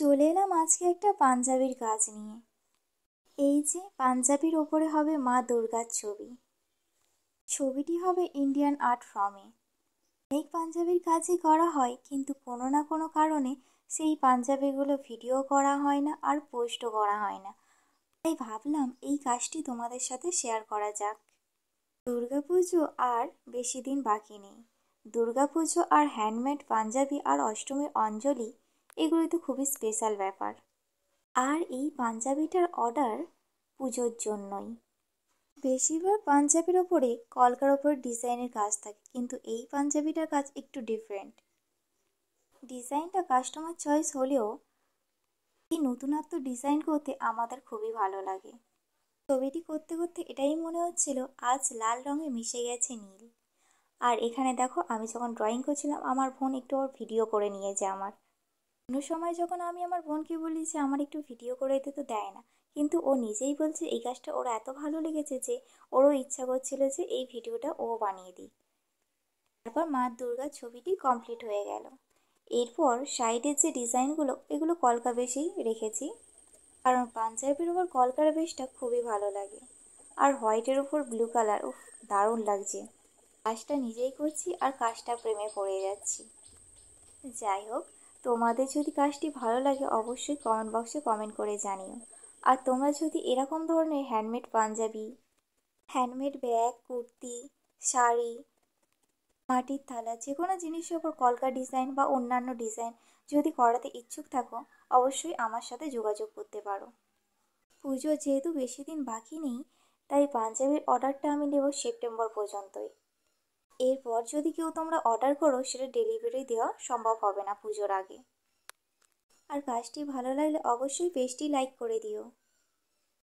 চলে এলাম আজকে একটা পাঞ্জাবির কাজ নিয়ে এই যে পাঞ্জাবির ওপরে হবে মা দুর্গার ছবি ছবিটি হবে ইন্ডিয়ান আর্ট ফর্মে অনেক পাঞ্জাবির কাজই করা হয় কিন্তু কোনো না কোনো কারণে সেই পাঞ্জাবিগুলো ভিডিও করা হয় না আর পোস্টও করা হয় না তাই ভাবলাম এই কাজটি তোমাদের সাথে শেয়ার করা যাক দুর্গাপুজো আর বেশি দিন বাকি নেই দুর্গাপুজো আর হ্যান্ডমেড পাঞ্জাবি আর অষ্টমীর অঞ্জলি এগুলোই তো খুবই স্পেশাল ব্যাপার আর এই পাঞ্জাবিটার অর্ডার পুজোর জন্যই বেশিরভাগ পাঞ্জাবির ওপরে কলকার ওপর ডিজাইনের কাজ থাকে কিন্তু এই পাঞ্জাবিটার কাজ একটু ডিফারেন্ট ডিজাইনটা কাস্টমার চয়েস হলেও এই নতুনত্ব ডিজাইন করতে আমাদের খুবই ভালো লাগে ছবিটি করতে করতে এটাই মনে হচ্ছিল আজ লাল রঙে মিশে গেছে নীল আর এখানে দেখো আমি যখন ড্রয়িং করছিলাম আমার ফোন একটু ওর ভিডিও করে নিয়েছে আমার অন্য সময় যখন আমি আমার বোনকে বলি যে আমার একটু ভিডিও করে দিতে তো দেয় না কিন্তু ও নিজেই বলছে এই কাজটা ওর এত ভালো লেগেছে যে ওরও ইচ্ছা করছিল যে এই ভিডিওটা ও বানিয়ে দিই তারপর মা দুর্গার ছবিটি কমপ্লিট হয়ে গেল এরপর সাইডের যে ডিজাইনগুলো এগুলো কলকা বেশেই রেখেছি কারণ পাঞ্জাবির ওপর কলকার বেশটা খুবই ভালো লাগে আর হোয়াইটের ওপর ব্লু কালার উফ দারুণ লাগছে কাজটা নিজেই করছি আর কাজটা প্রেমে পড়ে যাচ্ছি যাই হোক তোমাদের যদি কাজটি ভালো লাগে অবশ্যই কমেন্ট বক্সে কমেন্ট করে জানিও আর তোমরা যদি এরকম ধরনের handmade Punjabi handmade bag kurti sari মাটির থালা যে কোনো জিনিসের ওপর কলকা ডিজাইন বা অন্যান্য ডিজাইন যদি করাতে ইচ্ছুক থাকো অবশ্যই আমার সাথে যোগাযোগ করতে পারো পুজো যেহেতু বেশি দিন বাকি নেই তাই পাঞ্জাবির অর্ডারটা আমি নেব সেপ্টেম্বর পর্যন্তই এরপর যদি কেউ তোমরা অর্ডার করো সেটা ডেলিভারি দেওয়া সম্ভব হবে না পুজোর আগে আর কাজটি ভালো লাগলে অবশ্যই পেজটি লাইক করে দিও